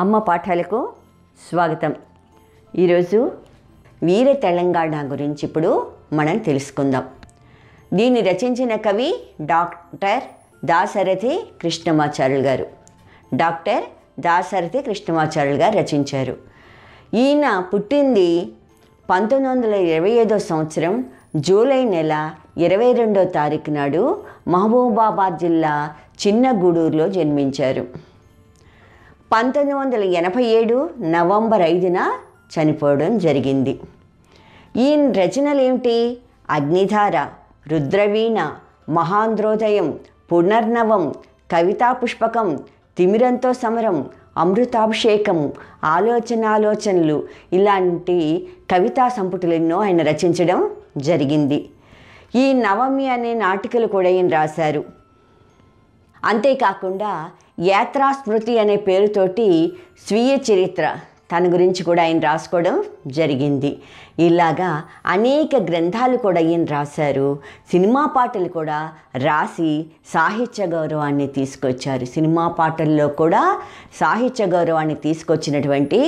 అమ్మ పాఠాలకు స్వాగతం ఈరోజు వీర తెలంగాణ గురించి ఇప్పుడు మనం తెలుసుకుందాం దీన్ని రచించిన కవి డాక్టర్ దాశరథి కృష్ణమాచారులు గారు డాక్టర్ దాశరథి కృష్ణమాచార్యులు గారు రచించారు ఈయన పుట్టింది పంతొమ్మిది వందల ఇరవై ఐదో సంవత్సరం జూలై నెల ఇరవై రెండో తారీఖు నాడు మహబూబాబాద్ జిల్లా చిన్నగూడూరులో జన్మించారు పంతొమ్మిది వందల ఎనభై ఏడు నవంబర్ ఐదున చనిపోవడం జరిగింది ఈయన రచనలు ఏమిటి అగ్నిధార రుద్రవీణ మహాంధ్రోదయం పునర్నవం కవితా పుష్పకం తిమిరంతో సమరం అమృతాభిషేకం ఆలోచనాలోచనలు ఇలాంటి కవితా సంపుటులెన్నో ఆయన రచించడం జరిగింది ఈ నవమి అనే నాటికలు కూడా ఈయన రాశారు అంతేకాకుండా యాత్రాస్మృతి అనే పేరుతోటి స్వీయ చరిత్ర తన గురించి కూడా ఆయన రాసుకోవడం జరిగింది ఇలాగా అనేక గ్రంథాలు కూడా ఈయన రాశారు సినిమా పాటలు కూడా రాసి సాహిత్య గౌరవాన్ని తీసుకొచ్చారు సినిమా పాటల్లో కూడా సాహిత్య గౌరవాన్ని తీసుకొచ్చినటువంటి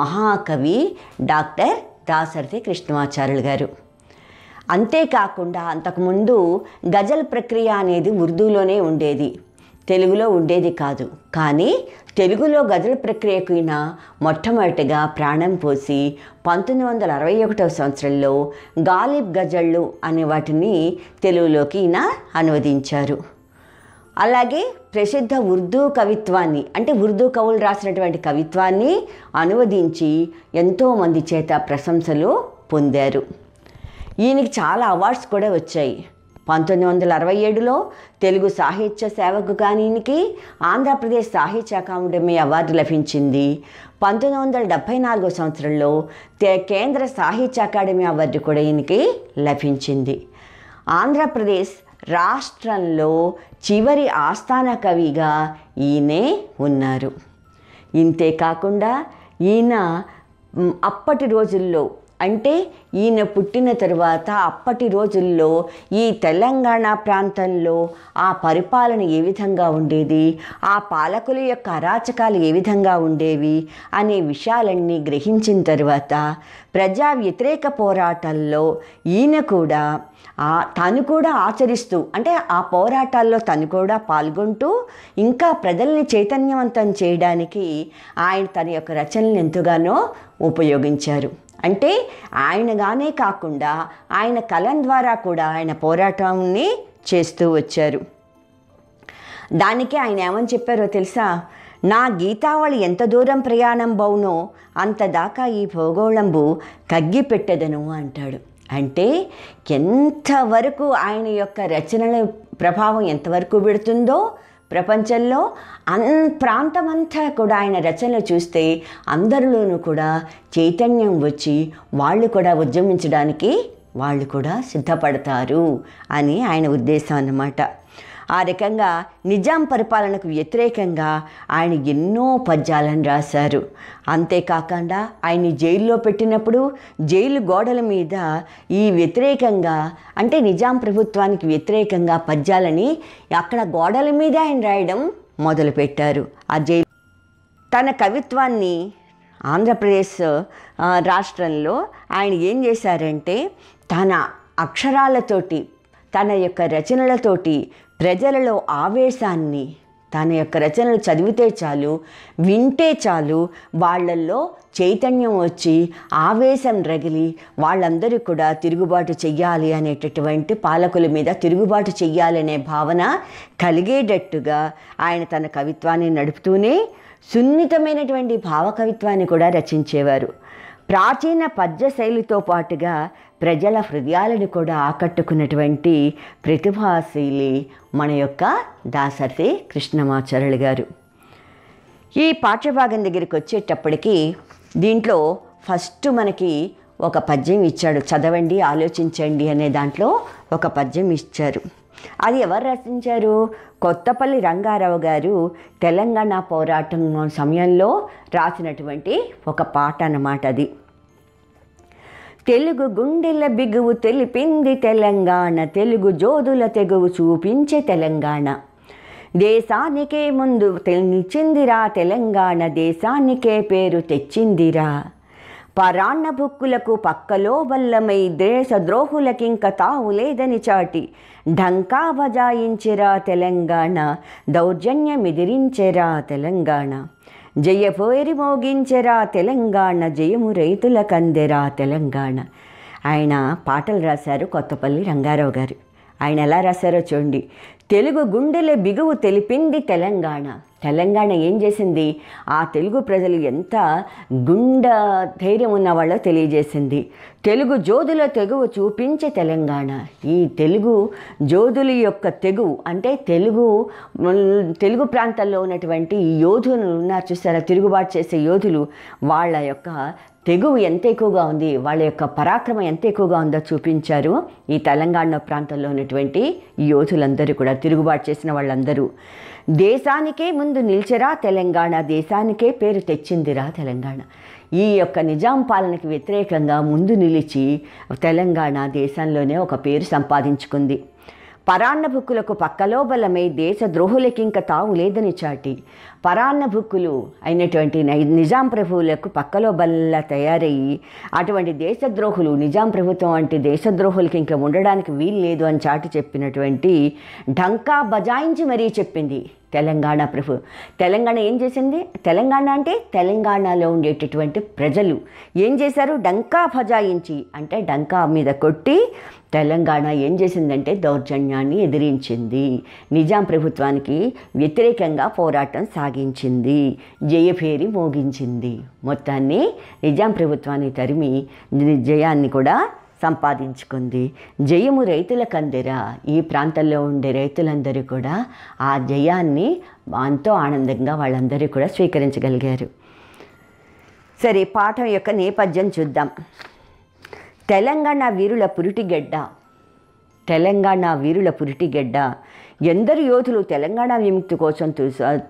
మహాకవి డాక్టర్ దాసరథి కృష్ణమాచార్యులు గారు అంతేకాకుండా అంతకుముందు గజల్ ప్రక్రియ అనేది ఉర్దూలోనే ఉండేది తెలుగులో ఉండేది కాదు కానీ తెలుగులో గజల ప్రక్రియకున మొట్టమొదటిగా ప్రాణం పోసి పంతొమ్మిది వందల అరవై ఒకటవ సంవత్సరంలో గాలిబ్ గజళ్ళు అనే వాటిని తెలుగులోకి ఈయన అనువదించారు అలాగే ప్రసిద్ధ ఉర్దూ కవిత్వాన్ని అంటే ఉర్దూ కవులు రాసినటువంటి కవిత్వాన్ని అనువదించి ఎంతోమంది చేత ప్రశంసలు పొందారు ఈయనకి చాలా అవార్డ్స్ కూడా వచ్చాయి పంతొమ్మిది వందల అరవై ఏడులో తెలుగు సాహిత్య సేవకు కానీకి ఆంధ్రప్రదేశ్ సాహిత్య అకాడమీ అవార్డు లభించింది పంతొమ్మిది వందల డెబ్భై నాలుగో సంవత్సరంలో కేంద్ర సాహిత్య అకాడమీ అవార్డు కూడా ఈయనకి లభించింది ఆంధ్రప్రదేశ్ రాష్ట్రంలో చివరి ఆస్థాన కవిగా ఈయనే ఉన్నారు ఇంతే కాకుండా ఈయన అప్పటి రోజుల్లో అంటే ఈయన పుట్టిన తరువాత అప్పటి రోజుల్లో ఈ తెలంగాణ ప్రాంతంలో ఆ పరిపాలన ఏ విధంగా ఉండేది ఆ పాలకుల యొక్క అరాచకాలు ఏ విధంగా ఉండేవి అనే విషయాలన్నీ గ్రహించిన తరువాత ప్రజా వ్యతిరేక పోరాటాల్లో ఈయన కూడా తను కూడా ఆచరిస్తూ అంటే ఆ పోరాటాల్లో తను కూడా పాల్గొంటూ ఇంకా ప్రజల్ని చైతన్యవంతం చేయడానికి ఆయన తన యొక్క రచనలు ఎంతగానో ఉపయోగించారు అంటే ఆయనగానే కాకుండా ఆయన కలం ద్వారా కూడా ఆయన పోరాటాన్ని చేస్తూ వచ్చారు దానికి ఆయన ఏమని చెప్పారో తెలుసా నా గీతావళి ఎంత దూరం ప్రయాణం బౌనో అంతదాకా ఈ భూగోళంబు కగ్గి పెట్టదను అంటాడు అంటే ఎంతవరకు ఆయన యొక్క రచనల ప్రభావం ఎంతవరకు పెడుతుందో ప్రపంచంలో అన్ ప్రాంతమంతా కూడా ఆయన రచనలు చూస్తే అందరిలోనూ కూడా చైతన్యం వచ్చి వాళ్ళు కూడా ఉద్యమించడానికి వాళ్ళు కూడా సిద్ధపడతారు అని ఆయన ఉద్దేశం అన్నమాట ఆ రకంగా నిజాం పరిపాలనకు వ్యతిరేకంగా ఆయన ఎన్నో పద్యాలను రాశారు అంతేకాకుండా ఆయన్ని జైల్లో పెట్టినప్పుడు జైలు గోడల మీద ఈ వ్యతిరేకంగా అంటే నిజాం ప్రభుత్వానికి వ్యతిరేకంగా పద్యాలని అక్కడ గోడల మీద ఆయన రాయడం మొదలుపెట్టారు ఆ జైలు తన కవిత్వాన్ని ఆంధ్రప్రదేశ్ రాష్ట్రంలో ఆయన ఏం చేశారంటే తన అక్షరాలతోటి తన యొక్క రచనలతోటి ప్రజలలో ఆవేశాన్ని తన యొక్క రచనలు చదివితే చాలు వింటే చాలు వాళ్ళల్లో చైతన్యం వచ్చి ఆవేశం రగిలి వాళ్ళందరూ కూడా తిరుగుబాటు చెయ్యాలి అనేటటువంటి పాలకుల మీద తిరుగుబాటు చెయ్యాలనే భావన కలిగేటట్టుగా ఆయన తన కవిత్వాన్ని నడుపుతూనే సున్నితమైనటువంటి భావకవిత్వాన్ని కూడా రచించేవారు ప్రాచీన పద్య శైలితో పాటుగా ప్రజల హృదయాలను కూడా ఆకట్టుకున్నటువంటి ప్రతిభాశీలి మన యొక్క దాసరి కృష్ణమాచార్యులు గారు ఈ పాఠ్యభాగం దగ్గరికి వచ్చేటప్పటికి దీంట్లో ఫస్ట్ మనకి ఒక పద్యం ఇచ్చాడు చదవండి ఆలోచించండి అనే దాంట్లో ఒక పద్యం ఇచ్చారు అది ఎవరు రచించారు కొత్తపల్లి రంగారావు గారు తెలంగాణ పోరాటం సమయంలో రాసినటువంటి ఒక పాట అన్నమాట అది తెలుగు గుండెల బిగువు తెలిపింది తెలంగాణ తెలుగు జోదుల తెగువు చూపించే తెలంగాణ దేశానికే ముందు నిచ్చిందిరా తెలంగాణ దేశానికే పేరు తెచ్చిందిరా పరాన్న బుక్కులకు పక్కలో బల్లమై దేశ ద్రోహులకింక తావు లేదని చాటి ఢంకా బజాయించిరా తెలంగాణ దౌర్జన్యమిదిరించెరా తెలంగాణ జయపోరి మోగించరా తెలంగాణ జయము రైతుల కందెరా తెలంగాణ ఆయన పాటలు రాశారు కొత్తపల్లి రంగారావు గారు ఆయన ఎలా రాశారో చూడండి తెలుగు గుండెల బిగువు తెలిపింది తెలంగాణ తెలంగాణ ఏం చేసింది ఆ తెలుగు ప్రజలు ఎంత గుండ ధైర్యం ఉన్నవాళ్ళో తెలియజేసింది తెలుగు జోధుల తెగువ చూపించే తెలంగాణ ఈ తెలుగు జోదుల యొక్క తెగు అంటే తెలుగు తెలుగు ప్రాంతాల్లో ఉన్నటువంటి యోధులు ఉన్నారు చూసారా తిరుగుబాటు చేసే యోధులు వాళ్ళ యొక్క తెగువ ఎంత ఎక్కువగా ఉంది వాళ్ళ యొక్క పరాక్రమం ఎంత ఎక్కువగా ఉందో చూపించారు ఈ తెలంగాణ ప్రాంతంలో ఉన్నటువంటి యోధులందరూ కూడా తిరుగుబాటు చేసిన వాళ్ళందరూ దేశానికే ముందు నిలిచరా తెలంగాణ దేశానికే పేరు తెచ్చిందిరా తెలంగాణ ఈ యొక్క నిజాం పాలనకి వ్యతిరేకంగా ముందు నిలిచి తెలంగాణ దేశంలోనే ఒక పేరు సంపాదించుకుంది పరాన్న భుక్కులకు పక్కలో బలమై దేశ ఇంకా తావు లేదని చాటి పరాన్న భుక్కులు అయినటువంటి నిజాం ప్రభువులకు పక్కలో బల్ల తయారయ్యి అటువంటి దేశద్రోహులు నిజాం ప్రభుత్వం అంటే దేశద్రోహులకి ఇంకా ఉండడానికి వీలు లేదు అని చాటి చెప్పినటువంటి ఢంకా బజాయించి మరీ చెప్పింది తెలంగాణ ప్రభు తెలంగాణ ఏం చేసింది తెలంగాణ అంటే తెలంగాణలో ఉండేటటువంటి ప్రజలు ఏం చేశారు డంకా ఫజాయించి అంటే డంకా మీద కొట్టి తెలంగాణ ఏం చేసిందంటే దౌర్జన్యాన్ని ఎదిరించింది నిజాం ప్రభుత్వానికి వ్యతిరేకంగా పోరాటం సాగించింది జయఫేరి మోగించింది మొత్తాన్ని నిజాం ప్రభుత్వాన్ని తరిమి జయాన్ని కూడా సంపాదించుకుంది జయము రైతులకు అందరా ఈ ప్రాంతంలో ఉండే రైతులందరూ కూడా ఆ జయాన్ని ఎంతో ఆనందంగా వాళ్ళందరూ కూడా స్వీకరించగలిగారు సరే పాఠం యొక్క నేపథ్యం చూద్దాం తెలంగాణ వీరుల పురిటిగడ్డ తెలంగాణ వీరుల గెడ్డ ఎందరు యోధులు తెలంగాణ విముక్తి కోసం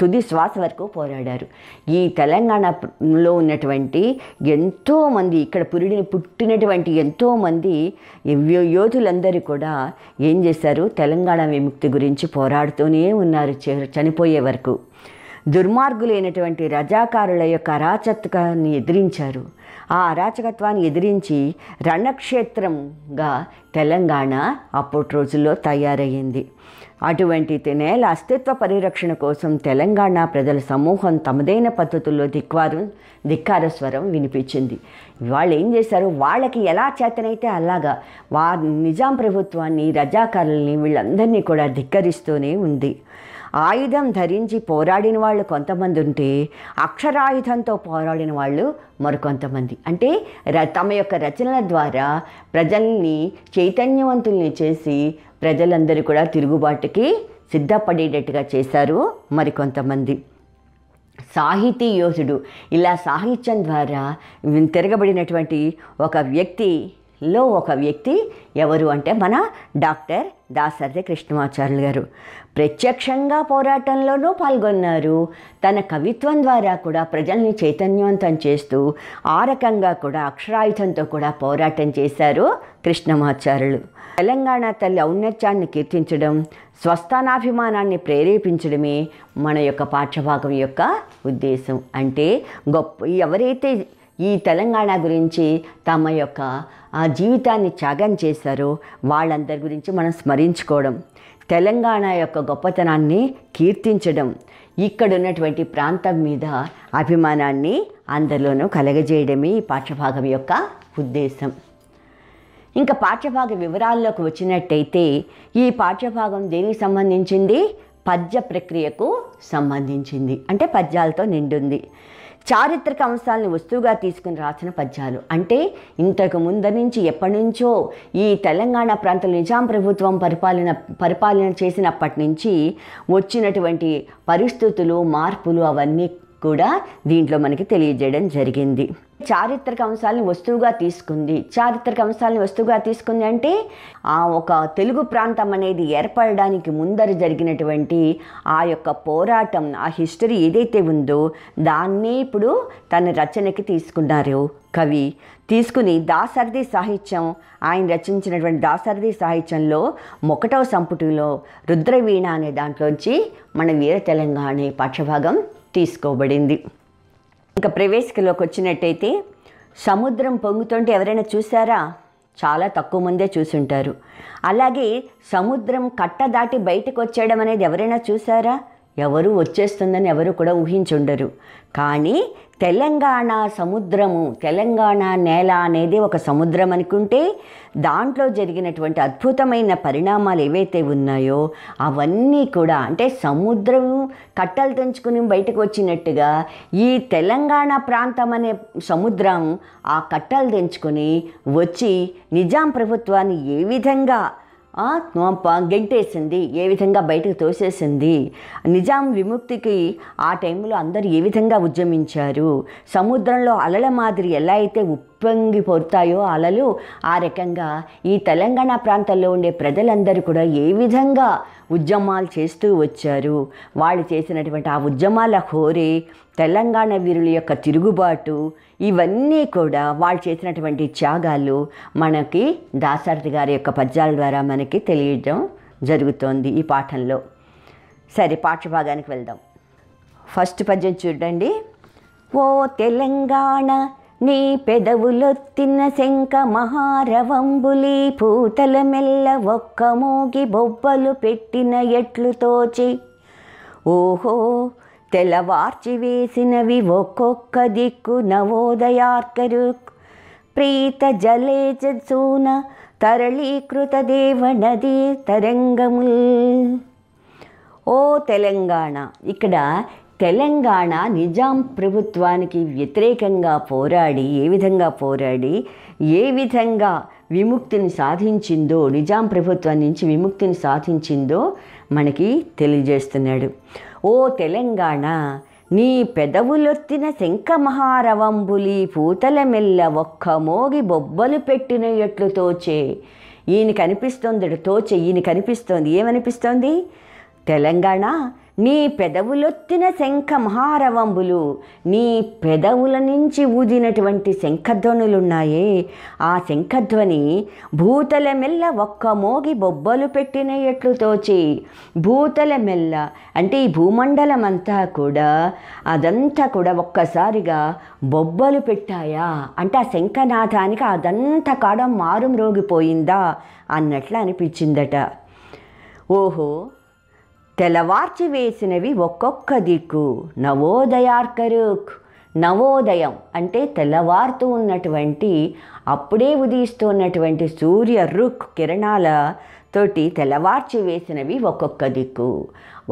తుది శ్వాస వరకు పోరాడారు ఈ తెలంగాణలో ఉన్నటువంటి ఎంతోమంది ఇక్కడ పురుడిని పుట్టినటువంటి ఎంతోమంది యోధులందరూ కూడా ఏం చేశారు తెలంగాణ విముక్తి గురించి పోరాడుతూనే ఉన్నారు చనిపోయే వరకు దుర్మార్గులైనటువంటి రజాకారుల యొక్క అరాచకాన్ని ఎదిరించారు ఆ అరాచకత్వాన్ని ఎదిరించి రణక్షేత్రంగా తెలంగాణ అప్పటి రోజుల్లో తయారయ్యింది అటువంటి నేల అస్తిత్వ పరిరక్షణ కోసం తెలంగాణ ప్రజల సమూహం తమదైన పద్ధతుల్లో ధిక్వారం ధిక్కార స్వరం వినిపించింది వాళ్ళు ఏం చేశారు వాళ్ళకి ఎలా చేతనైతే అలాగా వారి నిజాం ప్రభుత్వాన్ని రజాకారుల్ని వీళ్ళందరినీ కూడా ధిక్కరిస్తూనే ఉంది ఆయుధం ధరించి పోరాడిన వాళ్ళు కొంతమంది ఉంటే అక్షరాయుధంతో పోరాడిన వాళ్ళు మరికొంతమంది అంటే తమ యొక్క రచనల ద్వారా ప్రజల్ని చైతన్యవంతుల్ని చేసి ప్రజలందరూ కూడా తిరుగుబాటుకి సిద్ధపడేటట్టుగా చేశారు మరికొంతమంది సాహితీ యోధుడు ఇలా సాహిత్యం ద్వారా తిరగబడినటువంటి ఒక వ్యక్తిలో ఒక వ్యక్తి ఎవరు అంటే మన డాక్టర్ దాసర్య కృష్ణమాచార్యులు గారు ప్రత్యక్షంగా పోరాటంలోనూ పాల్గొన్నారు తన కవిత్వం ద్వారా కూడా ప్రజల్ని చైతన్యవంతం చేస్తూ ఆ రకంగా కూడా అక్షరాయుధంతో కూడా పోరాటం చేశారు కృష్ణమాచార్యులు తెలంగాణ తల్లి ఔన్నత్యాన్ని కీర్తించడం స్వస్థానాభిమానాన్ని ప్రేరేపించడమే మన యొక్క పాఠ్యభాగం యొక్క ఉద్దేశం అంటే గొప్ప ఎవరైతే ఈ తెలంగాణ గురించి తమ యొక్క జీవితాన్ని త్యాగం చేశారో వాళ్ళందరి గురించి మనం స్మరించుకోవడం తెలంగాణ యొక్క గొప్పతనాన్ని కీర్తించడం ఇక్కడ ఉన్నటువంటి ప్రాంతం మీద అభిమానాన్ని అందరిలోనూ కలగజేయడమే ఈ పాఠ్యభాగం యొక్క ఉద్దేశం ఇంకా పాఠ్యభాగ వివరాల్లోకి వచ్చినట్టయితే ఈ పాఠ్యభాగం దేనికి సంబంధించింది పద్య ప్రక్రియకు సంబంధించింది అంటే పద్యాలతో నిండుంది చారిత్రక అంశాలను వస్తువుగా తీసుకుని రాసిన పద్యాలు అంటే ఇంతకు ముందు నుంచి ఎప్పటి నుంచో ఈ తెలంగాణ ప్రాంతం నిజాం ప్రభుత్వం పరిపాలన పరిపాలన చేసినప్పటి నుంచి వచ్చినటువంటి పరిస్థితులు మార్పులు అవన్నీ కూడా దీంట్లో మనకి తెలియజేయడం జరిగింది చారిత్రక అంశాలను వస్తువుగా తీసుకుంది చారిత్రక అంశాలను వస్తువుగా తీసుకుంది అంటే ఆ ఒక తెలుగు ప్రాంతం అనేది ఏర్పడడానికి ముందర జరిగినటువంటి ఆ యొక్క పోరాటం ఆ హిస్టరీ ఏదైతే ఉందో దాన్నే ఇప్పుడు తన రచనకి తీసుకున్నారు కవి తీసుకుని దాసరిది సాహిత్యం ఆయన రచించినటువంటి దాసరథి సాహిత్యంలో మొకటవ సంపుటిలో రుద్రవీణ అనే దాంట్లోంచి మన వీర తెలంగాణ అనే పాఠ్యభాగం తీసుకోబడింది ఇంకా ప్రవేశికలోకి వచ్చినట్టయితే సముద్రం పొంగుతుంటే ఎవరైనా చూసారా చాలా తక్కువ మందే చూసుంటారు అలాగే సముద్రం కట్ట దాటి బయటకు వచ్చేయడం అనేది ఎవరైనా చూసారా ఎవరు వచ్చేస్తుందని ఎవరు కూడా ఊహించుండరు కానీ తెలంగాణ సముద్రము తెలంగాణ నేల అనేది ఒక సముద్రం అనుకుంటే దాంట్లో జరిగినటువంటి అద్భుతమైన పరిణామాలు ఏవైతే ఉన్నాయో అవన్నీ కూడా అంటే సముద్రం కట్టలు తెంచుకుని బయటకు వచ్చినట్టుగా ఈ తెలంగాణ ప్రాంతం అనే సముద్రం ఆ కట్టలు తెంచుకొని వచ్చి నిజాం ప్రభుత్వాన్ని ఏ విధంగా ఆత్మ గెంటేసింది ఏ విధంగా బయటకు తోసేసింది నిజాం విముక్తికి ఆ టైంలో అందరూ ఏ విధంగా ఉద్యమించారు సముద్రంలో అలల మాదిరి ఎలా అయితే ఉప్పొంగి పొడతాయో అలలు ఆ రకంగా ఈ తెలంగాణ ప్రాంతంలో ఉండే ప్రజలందరూ కూడా ఏ విధంగా ఉద్యమాలు చేస్తూ వచ్చారు వాళ్ళు చేసినటువంటి ఆ ఉద్యమాల హోరే తెలంగాణ వీరుల యొక్క తిరుగుబాటు ఇవన్నీ కూడా వాళ్ళు చేసినటువంటి త్యాగాలు మనకి దాసరథి గారి యొక్క పద్యాల ద్వారా మనకి తెలియడం జరుగుతోంది ఈ పాఠంలో సరే పాఠభాగానికి వెళ్దాం ఫస్ట్ పద్యం చూడండి ఓ తెలంగాణ నీ పెదవులొత్తిన శంఖ మహారవంబులి పూతల మెల్ల ఒక్క మూగి బొబ్బలు పెట్టిన ఎట్లు తోచి ఓహో తెల్లవార్చి వేసినవి ఒక్కొక్క దిక్కు నవోదయార్కరు ప్రీత జలేజ సూన తరళీకృత దేవ నదీ తరంగము ఓ తెలంగాణ ఇక్కడ తెలంగాణ నిజాం ప్రభుత్వానికి వ్యతిరేకంగా పోరాడి ఏ విధంగా పోరాడి ఏ విధంగా విముక్తిని సాధించిందో నిజాం ప్రభుత్వం నుంచి విముక్తిని సాధించిందో మనకి తెలియజేస్తున్నాడు ఓ తెలంగాణ నీ పెదవులొత్తిన శంఖ మహారవంబులి పూతల మెల్ల ఒక్క మోగి బొబ్బలు పెట్టిన ఎట్లు తోచే ఈయన కనిపిస్తుంది తోచే ఈయన కనిపిస్తోంది ఏమనిపిస్తోంది తెలంగాణ నీ పెదవులొత్తిన శంఖ మహారవంబులు నీ పెదవుల నుంచి ఊదినటువంటి శంఖధ్వనులున్నాయే ఆ శంఖధ్వని భూతల మెల్ల ఒక్క మోగి బొబ్బలు పెట్టిన ఎట్లు తోచి భూతల మెల్ల అంటే ఈ భూమండలం అంతా కూడా అదంతా కూడా ఒక్కసారిగా బొబ్బలు పెట్టాయా అంటే ఆ శంఖనాథానికి అదంతా కాడ మారుమ్రోగిపోయిందా రోగిపోయిందా అన్నట్లు అనిపించిందట ఓహో తెల్లవార్చి వేసినవి ఒక్కొక్క దిక్కు నవోదయార్కరుక్ నవోదయం అంటే తెల్లవారుతూ ఉన్నటువంటి అప్పుడే ఉదయిస్తున్నటువంటి సూర్య రుక్ కిరణాల తోటి తెల్లవార్చి వేసినవి ఒక్కొక్క దిక్కు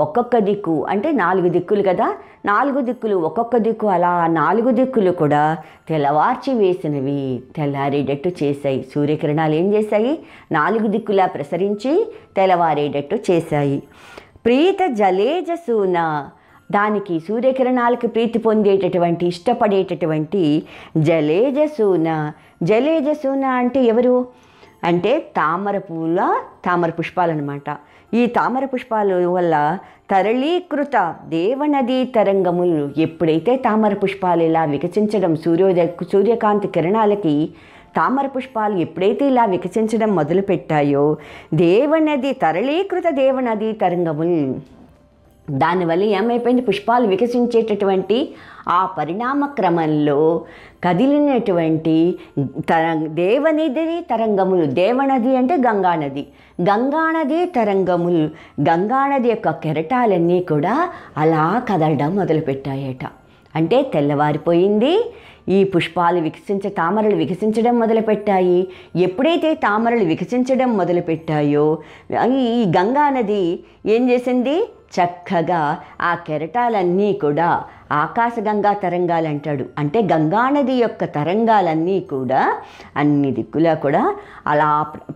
ఒక్కొక్క దిక్కు అంటే నాలుగు దిక్కులు కదా నాలుగు దిక్కులు ఒక్కొక్క దిక్కు అలా నాలుగు దిక్కులు కూడా తెల్లవార్చి వేసినవి తెల్లారేటట్టు చేశాయి సూర్యకిరణాలు ఏం చేశాయి నాలుగు దిక్కులా ప్రసరించి తెల్లవారేటట్టు చేశాయి ప్రీత జలేజసూన దానికి సూర్యకిరణాలకు ప్రీతి పొందేటటువంటి ఇష్టపడేటటువంటి జలేజసూన జలేజసూన అంటే ఎవరు అంటే తామర పూల తామర పుష్పాలన్నమాట ఈ తామర పుష్పాలు వల్ల తరళీకృత దేవనదీ తరంగములు ఎప్పుడైతే తామర పుష్పాలు ఇలా వికసించడం సూర్యోదయ సూర్యకాంతి కిరణాలకి తామర పుష్పాలు ఎప్పుడైతే ఇలా వికసించడం మొదలుపెట్టాయో దేవనది తరళీకృత దేవనది తరంగముల్ దానివల్ల ఏమైపోయింది పుష్పాలు వికసించేటటువంటి ఆ పరిణామ క్రమంలో కదిలినటువంటి తర దేవనిధి తరంగములు దేవనది అంటే గంగానది గంగానది తరంగములు గంగానది యొక్క కెరటాలన్నీ కూడా అలా కదలడం మొదలుపెట్టాయట అంటే తెల్లవారిపోయింది ఈ పుష్పాలు వికసించే తామరలు వికసించడం మొదలుపెట్టాయి ఎప్పుడైతే తామరలు వికసించడం మొదలుపెట్టాయో ఈ గంగా నది ఏం చేసింది చక్కగా ఆ కెరటాలన్నీ కూడా ఆకాశగంగా తరంగాలు అంటాడు అంటే గంగానది యొక్క తరంగాలన్నీ కూడా అన్ని దిక్కులా కూడా అలా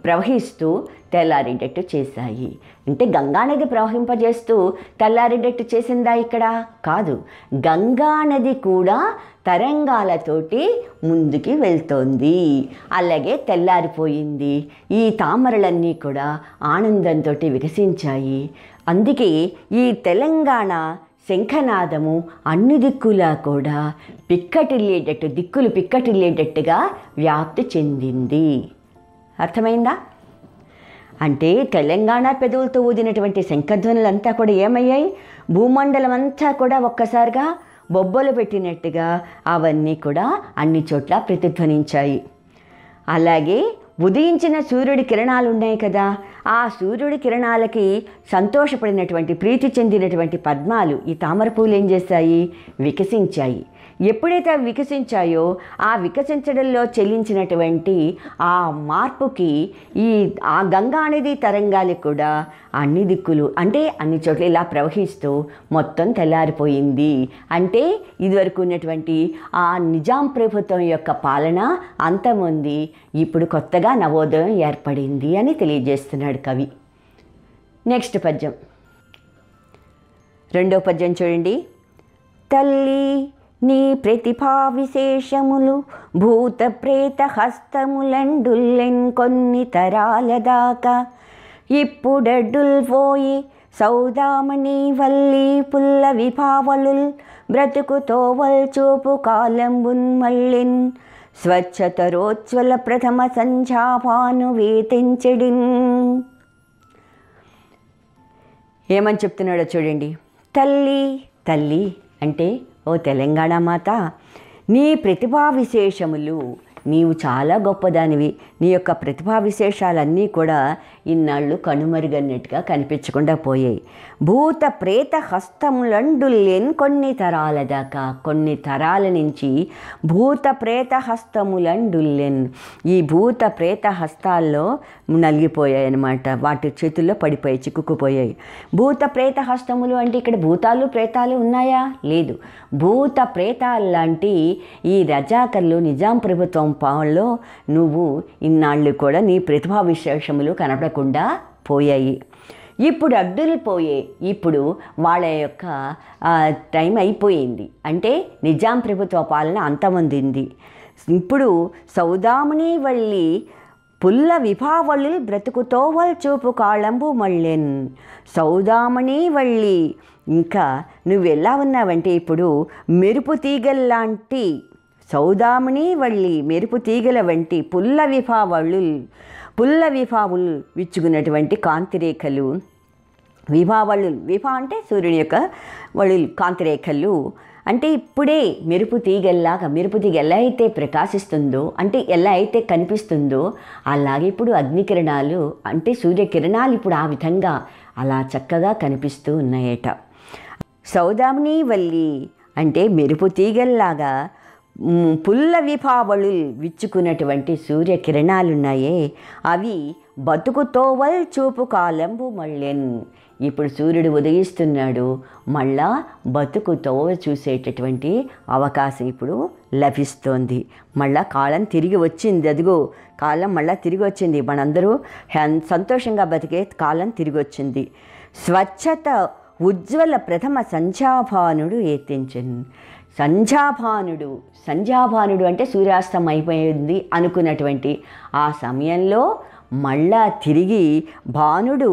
ప్రవహిస్తూ తెల్లారేటట్టు చేశాయి అంటే గంగానది ప్రవహింపజేస్తూ తెల్లారేటట్టు చేసిందా ఇక్కడ కాదు గంగానది కూడా తరంగాలతోటి ముందుకి వెళ్తోంది అలాగే తెల్లారిపోయింది ఈ తామరలన్నీ కూడా ఆనందంతో వికసించాయి అందుకే ఈ తెలంగాణ శంఖనాదము అన్ని దిక్కులా కూడా పిక్కటిల్లేటట్టు దిక్కులు పిక్కటిల్లేటట్టుగా వ్యాప్తి చెందింది అర్థమైందా అంటే తెలంగాణ పెదవులతో ఊదినటువంటి శంఖధ్వనులంతా కూడా ఏమయ్యాయి భూమండలం అంతా కూడా ఒక్కసారిగా బొబ్బలు పెట్టినట్టుగా అవన్నీ కూడా అన్ని చోట్ల ప్రతిధ్వనించాయి అలాగే ఉదయించిన సూర్యుడి కిరణాలు ఉన్నాయి కదా ఆ సూర్యుడి కిరణాలకి సంతోషపడినటువంటి ప్రీతి చెందినటువంటి పద్మాలు ఈ తామర పూలు ఏం చేశాయి వికసించాయి ఎప్పుడైతే అవి వికసించాయో ఆ వికసించడంలో చెల్లించినటువంటి ఆ మార్పుకి ఈ ఆ గంగా అనేది తరంగాలు కూడా అన్ని దిక్కులు అంటే అన్ని చోట్ల ఇలా ప్రవహిస్తూ మొత్తం తెల్లారిపోయింది అంటే ఇదివరకు ఉన్నటువంటి ఆ నిజాం ప్రభుత్వం యొక్క పాలన అంతముంది ఇప్పుడు కొత్తగా నవోదయం ఏర్పడింది అని తెలియజేస్తున్నాడు కవి నెక్స్ట్ పద్యం రెండో పద్యం చూడండి తల్లి నీ ప్రతిభా విశేషములు భూత ప్రేత హస్తములండుల్లెన్ కొన్ని తరాల దాకా ఇప్పుడడ్డుల్ పోయి సౌదామణి వల్లి పుల్ల విభావలుల్ బ్రతుకుతోవల్ చూపు కాలంబున్ మళ్ళిన్ స్వచ్ఛతరోజ్వల ప్రథమ సంజాపాను వేతించడిన్ ఏమని చెప్తున్నాడో చూడండి తల్లి తల్లి అంటే ఓ తెలంగాణ మాత నీ ప్రతిభా విశేషములు నీవు చాలా గొప్పదానివి నీ యొక్క ప్రతిభా విశేషాలన్నీ కూడా ఇన్నాళ్ళు కనుమరుగన్నట్టుగా కనిపించకుండా పోయాయి భూత ప్రేత లేని కొన్ని తరాల దాకా కొన్ని తరాల నుంచి భూత ప్రేత లేన్ ఈ భూత ప్రేత హస్తాల్లో నలిగిపోయాయి అనమాట వాటి చేతుల్లో పడిపోయాయి చిక్కుకుపోయాయి భూత ప్రేత హస్తములు అంటే ఇక్కడ భూతాలు ప్రేతాలు ఉన్నాయా లేదు భూత ప్రేతాలు లాంటి ఈ రజాకర్లు నిజాం ప్రభుత్వం పావుల్లో నువ్వు ఇన్నాళ్ళు కూడా నీ ప్రతిభా విశేషములు కనపడకుండా పోయాయి ఇప్పుడు అబ్దుల్ పోయే ఇప్పుడు వాళ్ళ యొక్క టైం అయిపోయింది అంటే నిజాం ప్రభుత్వ పాలన అంతమందింది ఇప్పుడు సౌదాముని వెళ్ళి పుల్ల విభావళి బ్రతుకుతోవల్ చూపు కాళంబు మళ్ళెన్ సౌదామణి వళ్ళి ఇంకా నువ్వెలా ఉన్నావంటే ఇప్పుడు మెరుపు తీగల్లాంటి సౌదామిని వళ్ళి మెరుపు తీగల వంటి పుల్ల విభావళ్ళు పుల్ల విభావులు విచ్చుకున్నటువంటి కాంతిరేఖలు విభావళ్ళు విభా అంటే సూర్యుని యొక్క వళ్ళు కాంతిరేఖలు అంటే ఇప్పుడే మెరుపు తీగల్లాగా మెరుపు తీగ ఎలా అయితే ప్రకాశిస్తుందో అంటే ఎలా అయితే కనిపిస్తుందో అలాగే ఇప్పుడు అగ్నికిరణాలు అంటే సూర్యకిరణాలు ఇప్పుడు ఆ విధంగా అలా చక్కగా కనిపిస్తూ ఉన్నాయట సౌదామిని వల్లి అంటే మెరుపు తీగల్లాగా పుల్ల పుల్లవిభావళులు విచ్చుకున్నటువంటి సూర్యకిరణాలున్నాయే అవి బతుకుతోవల్ చూపు కాలంబు మళ్ళెన్ ఇప్పుడు సూర్యుడు ఉదయిస్తున్నాడు మళ్ళా బతుకుతో చూసేటటువంటి అవకాశం ఇప్పుడు లభిస్తోంది మళ్ళా కాలం తిరిగి వచ్చింది అదిగో కాలం మళ్ళా తిరిగి వచ్చింది మనందరూ సంతోషంగా బతికే కాలం తిరిగి వచ్చింది స్వచ్ఛత ఉజ్వల ప్రథమ సంధ్యాభానుడు ఎత్తించను సంధ్యాభానుడు సంధ్యాభానుడు అంటే సూర్యాస్తం అయిపోయింది అనుకున్నటువంటి ఆ సమయంలో మళ్ళా తిరిగి భానుడు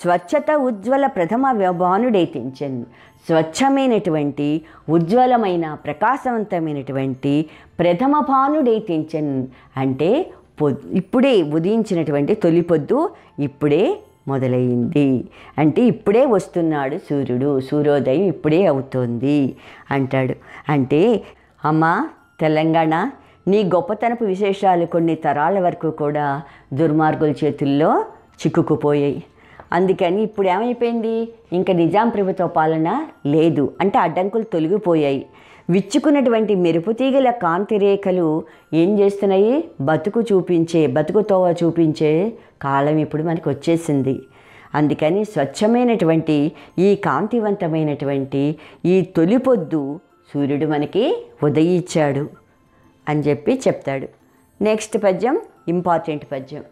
స్వచ్ఛత ఉజ్వల ప్రథమ భానుడైతించను స్వచ్ఛమైనటువంటి ఉజ్వలమైన ప్రకాశవంతమైనటువంటి ప్రథమ భానుడైతించను అంటే పొద్ ఇప్పుడే ఉదయించినటువంటి తొలిపొద్దు ఇప్పుడే మొదలైంది అంటే ఇప్పుడే వస్తున్నాడు సూర్యుడు సూర్యోదయం ఇప్పుడే అవుతోంది అంటాడు అంటే అమ్మ తెలంగాణ నీ గొప్పతనపు విశేషాలు కొన్ని తరాల వరకు కూడా దుర్మార్గుల చేతుల్లో చిక్కుకుపోయాయి అందుకని ఇప్పుడు ఏమైపోయింది ఇంకా నిజాం ప్రభుత్వ పాలన లేదు అంటే అడ్డంకులు తొలగిపోయాయి విచ్చుకున్నటువంటి మెరుపుతీగల కాంతిరేఖలు ఏం చేస్తున్నాయి బతుకు చూపించే బతుకుతోవ చూపించే కాలం ఇప్పుడు మనకు వచ్చేసింది అందుకని స్వచ్ఛమైనటువంటి ఈ కాంతివంతమైనటువంటి ఈ తొలిపొద్దు సూర్యుడు మనకి ఉదయించాడు అని చెప్పి చెప్తాడు నెక్స్ట్ పద్యం ఇంపార్టెంట్ పద్యం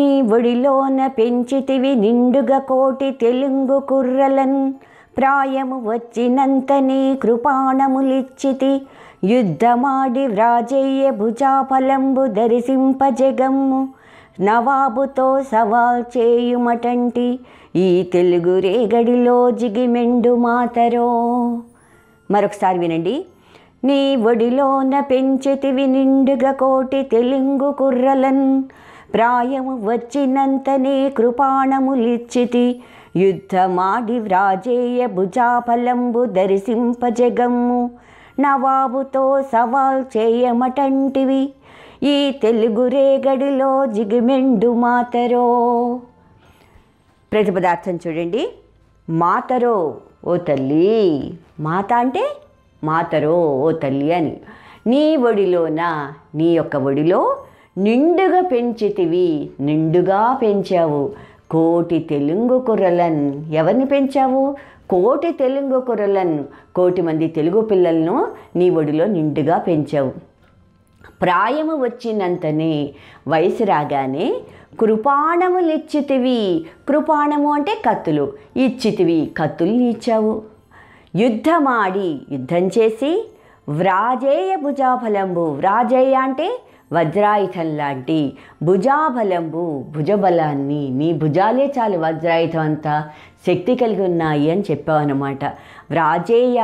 ఈ ఒడిలోన పెంచితివి నిండుగా కోటి తెలుగు కుర్రలన్ ప్రాయము వచ్చినంతనే కృపాణములిచ్చితి యుద్ధమాడి వ్రాజయ్య భుజాఫలంబు దరిసింపజగమ్ము నవాబుతో సవాల్ చేయుమటంటి ఈ తెలుగు రేగడిలో జిగిమెండు మాతరో మరొకసారి వినండి నీ ఒడిలోన పెంచితివి నిండుగా కోటి తెలుగు కుర్రలన్ ప్రాయము వచ్చినంతనే కృపాణములిచ్చితి యుద్ధమాడి వ్రాజేయ భుజాఫలంబు జగమ్ము నవాబుతో సవాల్ చేయమటంటివి ఈ తెలుగు రేగడిలో జిగిమెండు మాతరో ప్రతిపదార్థం చూడండి మాతరో ఓ తల్లి మాత అంటే మాతరో ఓ తల్లి అని నీ ఒడిలోన నీ యొక్క ఒడిలో నిండుగా పెంచితివి నిండుగా పెంచావు కోటి తెలుగు కుర్రలన్ ఎవరిని పెంచావు కోటి తెలుగు కుర్రలన్ కోటి మంది తెలుగు పిల్లలను నీ ఒడిలో నిండుగా పెంచావు ప్రాయము వచ్చినంతనే వయసు రాగానే కృపాణములు ఇచ్చితివి కృపాణము అంటే కత్తులు ఇచ్చితివి కత్తులు ఇచ్చావు యుద్ధమాడి యుద్ధం చేసి వ్రాజేయ భుజాఫలంబు వ్రాజేయ అంటే వజ్రాయుధం లాంటి భుజాబలంబు భుజబలాన్ని నీ భుజాలే చాలు వజ్రాయుధం అంతా శక్తి కలిగి ఉన్నాయి అని చెప్పావన్నమాట వ్రాజేయ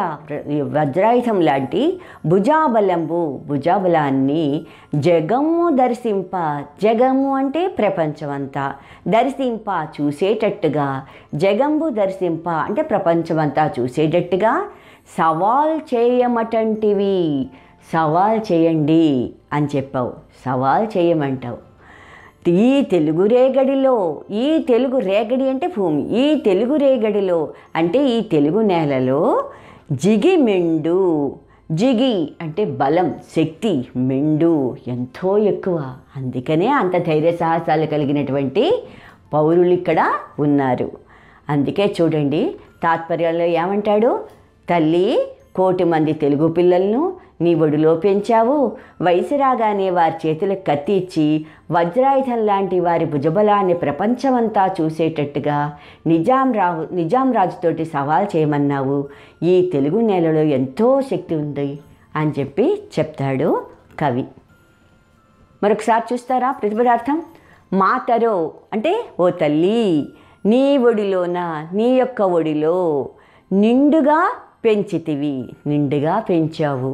వజ్రాయుధం లాంటి భుజాబలంబు భుజాబలాన్ని జగము దర్శింప జగము అంటే ప్రపంచమంతా దర్శింప చూసేటట్టుగా జగంబు దర్శింప అంటే ప్రపంచమంతా చూసేటట్టుగా సవాల్ చేయమటంటివి సవాల్ చేయండి అని చెప్పావు సవాల్ చేయమంటావు ఈ తెలుగు రేగడిలో ఈ తెలుగు రేగడి అంటే భూమి ఈ తెలుగు రేగడిలో అంటే ఈ తెలుగు నేలలో జిగి మెండు జిగి అంటే బలం శక్తి మెండు ఎంతో ఎక్కువ అందుకనే అంత ధైర్య సాహసాలు కలిగినటువంటి పౌరులు ఇక్కడ ఉన్నారు అందుకే చూడండి తాత్పర్యాల్లో ఏమంటాడు తల్లి కోటి మంది తెలుగు పిల్లలను నీ ఒడిలో పెంచావు వయసు రాగానే వారి చేతులకు కత్తి ఇచ్చి వజ్రాయుధం లాంటి వారి భుజబలాన్ని ప్రపంచమంతా చూసేటట్టుగా నిజాం రావు నిజాం రాజుతోటి సవాల్ చేయమన్నావు ఈ తెలుగు నేలలో ఎంతో శక్తి ఉంది అని చెప్పి చెప్తాడు కవి మరొకసారి చూస్తారా ప్రతిపదార్థం మాతరో అంటే ఓ తల్లి నీ ఒడిలోన నీ యొక్క ఒడిలో నిండుగా పెంచితివి నిండుగా పెంచావు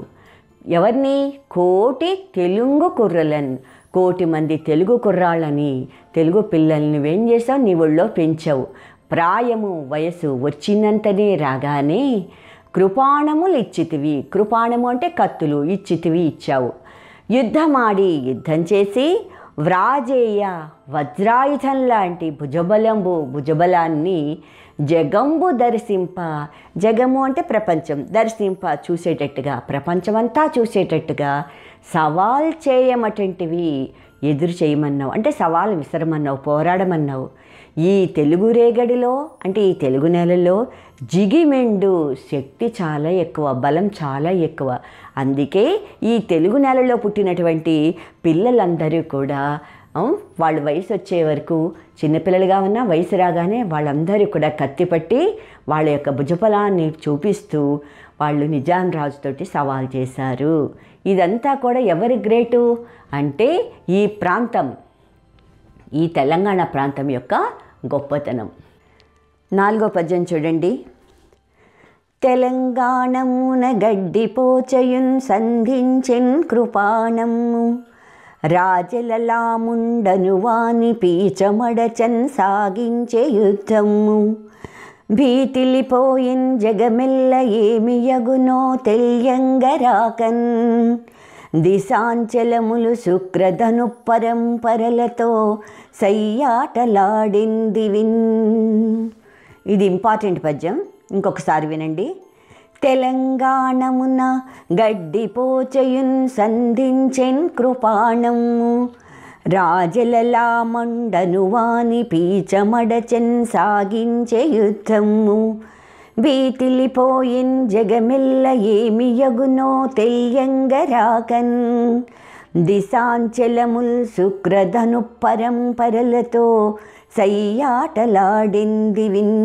ఎవరిని కోటి తెలుగు కుర్రలను కోటి మంది తెలుగు కుర్రాళ్ళని తెలుగు పిల్లల్ని వేం చేసావు నీ ఒళ్ళో పెంచావు ప్రాయము వయసు వచ్చినంతనే రాగానే కృపాణములు ఇచ్చితివి కృపాణము అంటే కత్తులు ఇచ్చితివి ఇచ్చావు యుద్ధమాడి యుద్ధం చేసి వ్రాజేయ వజ్రాయుధం లాంటి భుజబలంబు భుజబలాన్ని జగంబు దర్శింప జగము అంటే ప్రపంచం దర్శింప చూసేటట్టుగా ప్రపంచమంతా చూసేటట్టుగా సవాల్ చేయమటువంటివి ఎదురు చేయమన్నావు అంటే సవాల్ విసరమన్నావు పోరాడమన్నావు ఈ తెలుగు రేగడిలో అంటే ఈ తెలుగు నెలలో జిగిమెండు శక్తి చాలా ఎక్కువ బలం చాలా ఎక్కువ అందుకే ఈ తెలుగు నెలలో పుట్టినటువంటి పిల్లలందరూ కూడా వాళ్ళు వయసు వచ్చే వరకు చిన్నపిల్లలుగా ఉన్న వయసు రాగానే వాళ్ళందరూ కూడా కత్తి పట్టి వాళ్ళ యొక్క భుజఫలాన్ని చూపిస్తూ వాళ్ళు నిజాం రాజుతోటి సవాల్ చేశారు ఇదంతా కూడా ఎవరి గ్రేటు అంటే ఈ ప్రాంతం ఈ తెలంగాణ ప్రాంతం యొక్క గొప్పతనం నాలుగో పద్యం చూడండి తెలంగాణమున గడ్డి పోచయున్ సంధించెన్ కృపాణము రాజలలాముండను వాని పీచమడచన్ సాగించే యుద్ధము భీతిలిపోయిన్ జగమెల్ల ఏమి యగునో తెలియంగరాకన్ దిశాంచలములు శుక్రధను పరంపరలతో సయ్యాటలాడింది విన్ ఇది ఇంపార్టెంట్ పద్యం ఇంకొకసారి వినండి తెలంగాణమున గడ్డిపోచయున్ సంధించెన్ కృపాణము రాజలలా మండనువాని పీచమడచెన్ సాగించే యుద్ధము వీతిలిపోయిన్ జగమెల్ల ఏమి యగునో తెలియంగరాకన్ దిశాంచలముల్ శుక్రధను పరంపరలతో సయ్యాటలాడింది విన్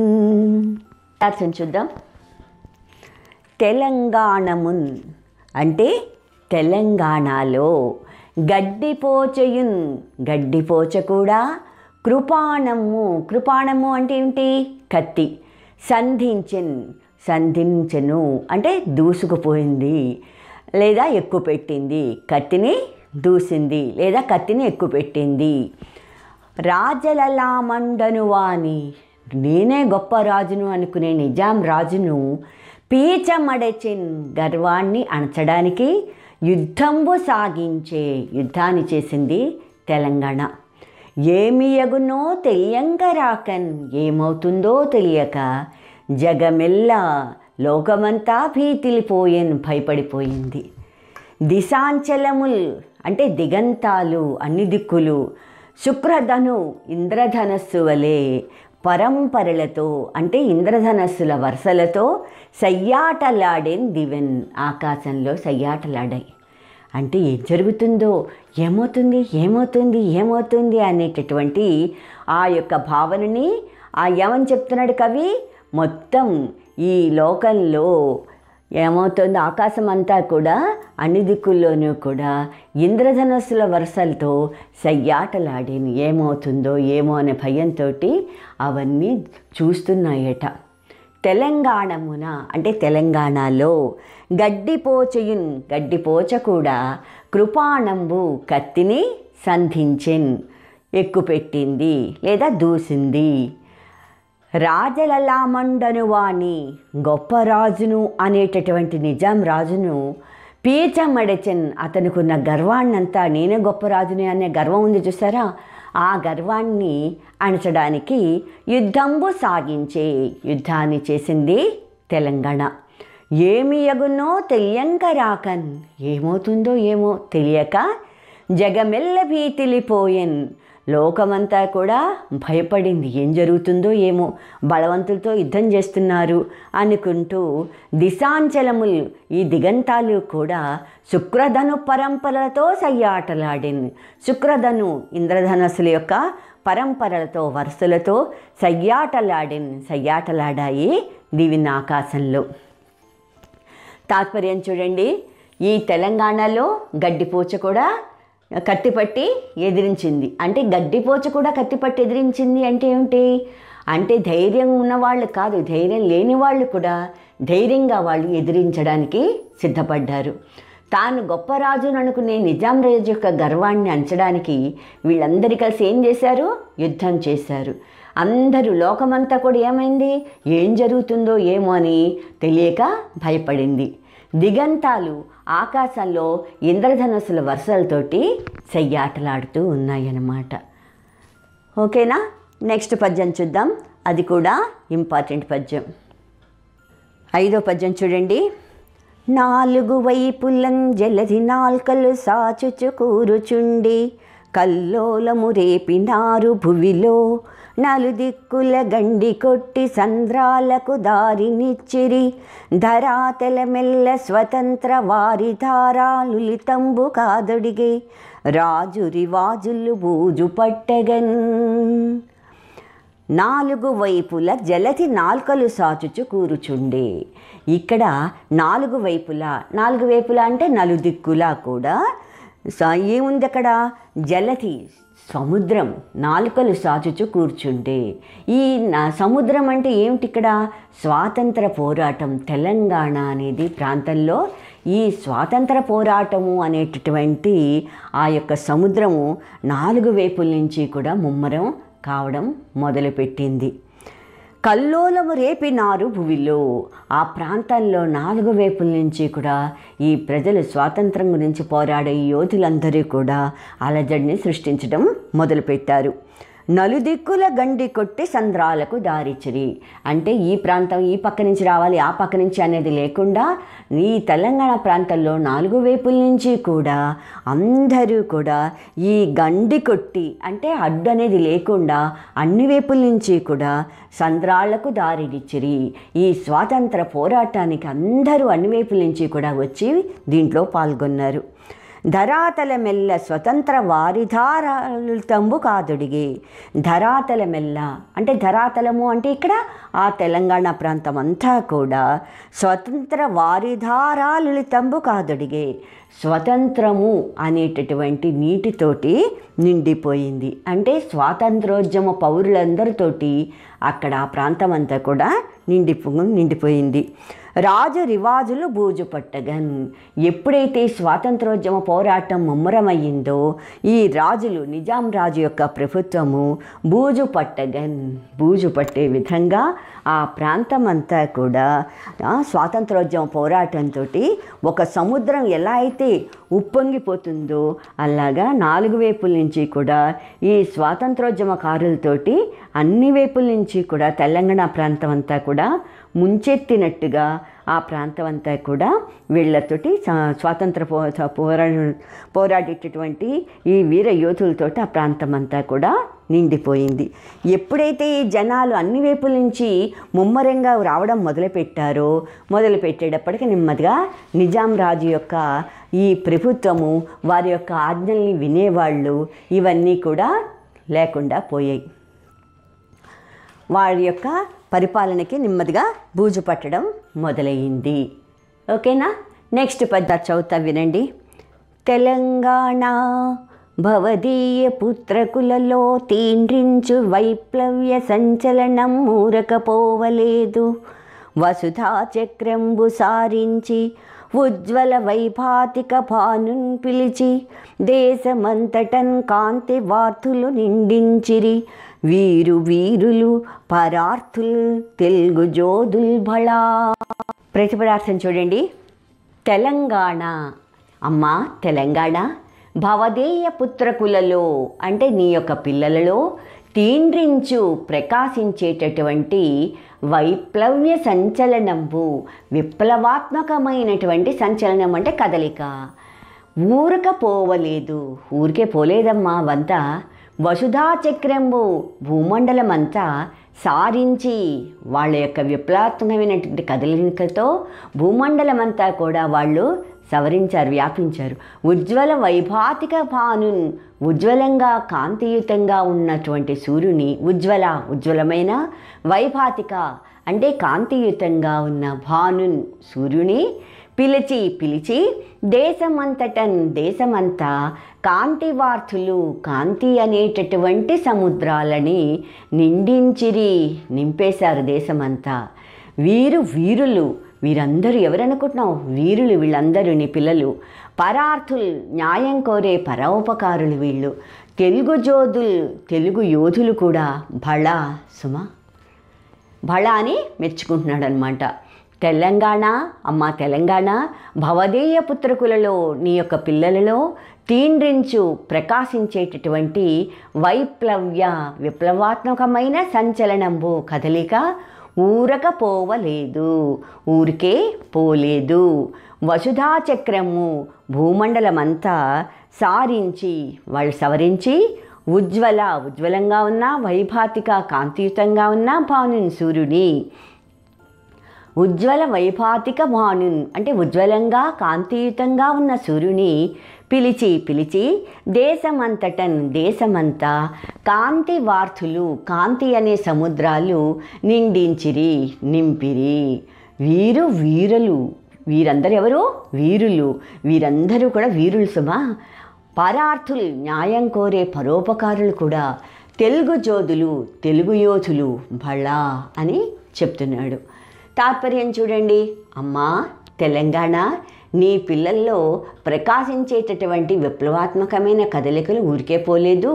చూద్దాం తెలంగాణమున్ అంటే తెలంగాణలో గడ్డిపోచయున్ గడ్డిపోచ కూడా కృపాణము కృపాణము అంటే ఏంటి కత్తి సంధించెన్ సంధించను అంటే దూసుకుపోయింది లేదా ఎక్కువ పెట్టింది కత్తిని దూసింది లేదా కత్తిని ఎక్కువ పెట్టింది రాజలలామండను వాని నేనే గొప్ప రాజును అనుకునే నిజాం రాజును పీచమడచిన్ గర్వాన్ని అణచడానికి యుద్ధంబు సాగించే యుద్ధాన్ని చేసింది తెలంగాణ ఏమి ఎగునో తెలియంక రాకన్ ఏమవుతుందో తెలియక జగమెల్లా లోకమంతా భీతిలిపోయేన్ భయపడిపోయింది దిశాంచలముల్ అంటే దిగంతాలు అన్ని దిక్కులు శుక్రధను ఇంద్రధనస్సు వలె పరంపరలతో అంటే ఇంద్రధనస్సుల వరుసలతో సయ్యాటలాడేన్ దివెన్ ఆకాశంలో సయ్యాటలాడాయి అంటే ఏం జరుగుతుందో ఏమవుతుంది ఏమవుతుంది ఏమవుతుంది అనేటటువంటి ఆ యొక్క భావనని ఆ యమని చెప్తున్నాడు కవి మొత్తం ఈ లోకంలో ఏమవుతుంది ఆకాశం అంతా కూడా అన్ని దిక్కుల్లోనూ కూడా ఇంద్రధనస్సుల వరుసలతో సయ్యాటలాడేని ఏమవుతుందో ఏమో అనే భయంతో అవన్నీ చూస్తున్నాయట తెలంగాణమున అంటే తెలంగాణలో గడ్డిపోచయున్ గడ్డిపోచ కూడా కృపాణంబు కత్తిని సంధించెన్ ఎక్కుపెట్టింది లేదా దూసింది రాజలలామండను వాణి గొప్ప రాజును అనేటటువంటి నిజాం రాజును పీచమడచెన్ అతనుకున్న గర్వాన్నంతా నేనే గొప్ప రాజుని అనే గర్వం ఉంది చూసారా ఆ గర్వాన్ని అణచడానికి యుద్ధంబు సాగించే యుద్ధాన్ని చేసింది తెలంగాణ ఏమి ఎగునో తెలియంక రాకన్ ఏమవుతుందో ఏమో తెలియక జగమెల్ల భీతిలిపోయెన్ లోకమంతా కూడా భయపడింది ఏం జరుగుతుందో ఏమో బలవంతులతో యుద్ధం చేస్తున్నారు అనుకుంటూ దిశాంచలములు ఈ దిగంతాలు కూడా శుక్రధను పరంపరలతో సయ్యాటలాడింది శుక్రధను ఇంద్రధనస్సుల యొక్క పరంపరలతో వరుసలతో సయ్యాటలాడింది సయ్యాటలాడాయి దీవిన ఆకాశంలో తాత్పర్యం చూడండి ఈ తెలంగాణలో గడ్డిపూచ కూడా కత్తిపట్టి ఎదిరించింది అంటే గడ్డిపోచ కూడా కత్తిపట్టి ఎదిరించింది అంటే ఏమిటి అంటే ధైర్యం ఉన్నవాళ్ళు కాదు ధైర్యం లేని వాళ్ళు కూడా ధైర్యంగా వాళ్ళు ఎదిరించడానికి సిద్ధపడ్డారు తాను గొప్ప రాజును అనుకునే నిజాం రాజు యొక్క గర్వాన్ని అంచడానికి వీళ్ళందరి కలిసి ఏం చేశారు యుద్ధం చేశారు అందరూ లోకమంతా కూడా ఏమైంది ఏం జరుగుతుందో ఏమో అని తెలియక భయపడింది దిగంతాలు ఆకాశంలో ఇంద్రధనుసుల వరుసలతోటి చెయ్యాటలాడుతూ ఉన్నాయన్నమాట ఓకేనా నెక్స్ట్ పద్యం చూద్దాం అది కూడా ఇంపార్టెంట్ పద్యం ఐదో పద్యం చూడండి నాలుగు వైపులం జలధి నాల్కలు సాచుచు కూరుచుండి కల్లోలము రేపినారు భువిలో నలుదిక్కుల గండి కొట్టి సంద్రాలకు దారినిచ్చిరి మెల్ల స్వతంత్ర వారి ధారాలులితంబు కాదొడిగే రాజు రివాజులు బూజు పట్టగన్ నాలుగు వైపుల జలతి నాల్కలు సాచుచు కూరుచుండే ఇక్కడ నాలుగు వైపులా నాలుగు వైపులా అంటే నలుదిక్కులా కూడా ఏముంది అక్కడ జలతి సముద్రం నాలుకలు సాచుచు కూర్చుంటే ఈ సముద్రం అంటే ఏమిటి ఇక్కడ స్వాతంత్ర పోరాటం తెలంగాణ అనేది ప్రాంతంలో ఈ స్వాతంత్ర పోరాటము అనేటటువంటి ఆ యొక్క సముద్రము నాలుగు వైపుల నుంచి కూడా ముమ్మరం కావడం మొదలుపెట్టింది కల్లోలము రేపినారు భువిలో ఆ ప్రాంతంలో నాలుగు వైపుల నుంచి కూడా ఈ ప్రజలు స్వాతంత్రం గురించి పోరాడే యోధులందరూ కూడా అలజడిని సృష్టించడం మొదలుపెట్టారు నలుదిక్కుల గండి కొట్టి సంద్రాలకు దారిచరి అంటే ఈ ప్రాంతం ఈ పక్క నుంచి రావాలి ఆ పక్క నుంచి అనేది లేకుండా ఈ తెలంగాణ ప్రాంతంలో నాలుగు వైపుల నుంచి కూడా అందరూ కూడా ఈ గండి కొట్టి అంటే అడ్డు అనేది లేకుండా అన్ని వైపుల నుంచి కూడా సంద్రాళ్లకు దారినిచ్చిరి ఈ స్వాతంత్ర పోరాటానికి అందరూ అన్ని వైపుల నుంచి కూడా వచ్చి దీంట్లో పాల్గొన్నారు ధరాతల మెల్ల స్వతంత్ర వారిధారతంబు కాదుడిగి ధరాతల మెల్ల అంటే ధరాతలము అంటే ఇక్కడ ఆ తెలంగాణ ప్రాంతం అంతా కూడా స్వతంత్ర వారిధారాలుతంబు కాదుడిగి స్వతంత్రము అనేటటువంటి నీటితోటి నిండిపోయింది అంటే స్వాతంత్రోద్యమ పౌరులందరితోటి అక్కడ ఆ ప్రాంతం అంతా కూడా నిండిపో నిండిపోయింది రాజు రివాజులు బూజుపట్టగన్ ఎప్పుడైతే స్వాతంత్రోద్యమ పోరాటం ముమ్మరమయ్యిందో ఈ రాజులు నిజాం రాజు యొక్క ప్రభుత్వము బూజు పట్టగన్ బూజు పట్టే విధంగా ఆ ప్రాంతం అంతా కూడా స్వాతంత్రోద్యమ పోరాటంతో ఒక సముద్రం ఎలా అయితే ఉప్పొంగిపోతుందో అలాగా నాలుగు వైపుల నుంచి కూడా ఈ స్వాతంత్రోద్యమకారులతోటి అన్ని వైపుల నుంచి కూడా తెలంగాణ ప్రాంతం అంతా కూడా ముంచెత్తినట్టుగా ఆ ప్రాంతం అంతా కూడా వీళ్ళతోటి స్వాతంత్ర పో పోరా పోరాడేటటువంటి ఈ వీర యోధులతో ఆ ప్రాంతం అంతా కూడా నిండిపోయింది ఎప్పుడైతే ఈ జనాలు అన్ని వైపుల నుంచి ముమ్మరంగా రావడం మొదలుపెట్టారో మొదలు పెట్టేటప్పటికి నెమ్మదిగా నిజాం రాజు యొక్క ఈ ప్రభుత్వము వారి యొక్క ఆజ్ఞల్ని వినేవాళ్ళు ఇవన్నీ కూడా లేకుండా పోయాయి వారి యొక్క పరిపాలనకి నెమ్మదిగా బూజు పట్టడం మొదలైంది ఓకేనా నెక్స్ట్ పెద్ద చదువుతా వినండి తెలంగాణ భవదీయ పుత్రకులలో తీండ్రించు వైప్లవ్య సంచలనం మూరకపోవలేదు వసుధా చక్రంబు సారించి ఉజ్వల వైభాతిక భానున్ పిలిచి దేశమంతటన్ కాంతి వార్తులు నిండించిరి వీరు వీరులు పరార్థులు తెలుగు జోదుల్ భళా ప్రతిపదార్థం చూడండి తెలంగాణ అమ్మా తెలంగాణ భవదేయ పుత్రకులలో అంటే నీ యొక్క పిల్లలలో తీండ్రించు ప్రకాశించేటటువంటి వైప్లవ్య సంచలనంబు విప్లవాత్మకమైనటువంటి సంచలనం అంటే కదలిక ఊరక పోవలేదు ఊరికే పోలేదమ్మా వంతా వసుధాచక్రంబు భూమండలమంతా సారించి వాళ్ళ యొక్క విప్లవాత్మకమైనటువంటి కదలికలతో భూమండలమంతా కూడా వాళ్ళు సవరించారు వ్యాపించారు ఉజ్వల వైభాతిక భానున్ ఉజ్వలంగా కాంతియుతంగా ఉన్నటువంటి సూర్యుని ఉజ్వల ఉజ్వలమైన వైభాతిక అంటే కాంతియుతంగా ఉన్న భానున్ సూర్యుని పిలిచి పిలిచి దేశమంతట దేశమంతా కాంతి వార్తులు కాంతి అనేటటువంటి సముద్రాలని నిండించిరి నింపేశారు దేశమంతా వీరు వీరులు వీరందరూ ఎవరనుకుంటున్నావు వీరులు వీళ్ళందరూ నీ పిల్లలు పరార్థులు న్యాయం కోరే పరోపకారులు వీళ్ళు తెలుగు జోధులు తెలుగు యోధులు కూడా భళ సుమ భళ అని మెచ్చుకుంటున్నాడు అనమాట తెలంగాణ అమ్మ తెలంగాణ భవదేయ పుత్రకులలో నీ యొక్క పిల్లలలో తీండ్రించు ప్రకాశించేటటువంటి వైప్లవ్య విప్లవాత్మకమైన సంచలనంబు కదలిక ఊరకపోవలేదు ఊరికే పోలేదు వసుధా చక్రము భూమండలమంతా సారించి వాళ్ళు సవరించి ఉజ్వల ఉజ్వలంగా ఉన్న వైభాతిక కాంతియుతంగా ఉన్న భానుని సూర్యుని ఉజ్వల వైభాతిక భానున్ అంటే ఉజ్వలంగా కాంతియుతంగా ఉన్న సూర్యుని పిలిచి పిలిచి దేశమంతటన్ దేశమంతా కాంతి వార్తులు కాంతి అనే సముద్రాలు నిండించిరి నింపిరి వీరు వీరులు వీరందరూ ఎవరు వీరులు వీరందరూ కూడా వీరులు సుమా పరార్థులు న్యాయం కోరే పరోపకారులు కూడా తెలుగు జోధులు తెలుగు యోధులు భళా అని చెప్తున్నాడు తాత్పర్యం చూడండి అమ్మా తెలంగాణ నీ పిల్లల్లో ప్రకాశించేటటువంటి విప్లవాత్మకమైన కదలికలు ఊరికే పోలేదు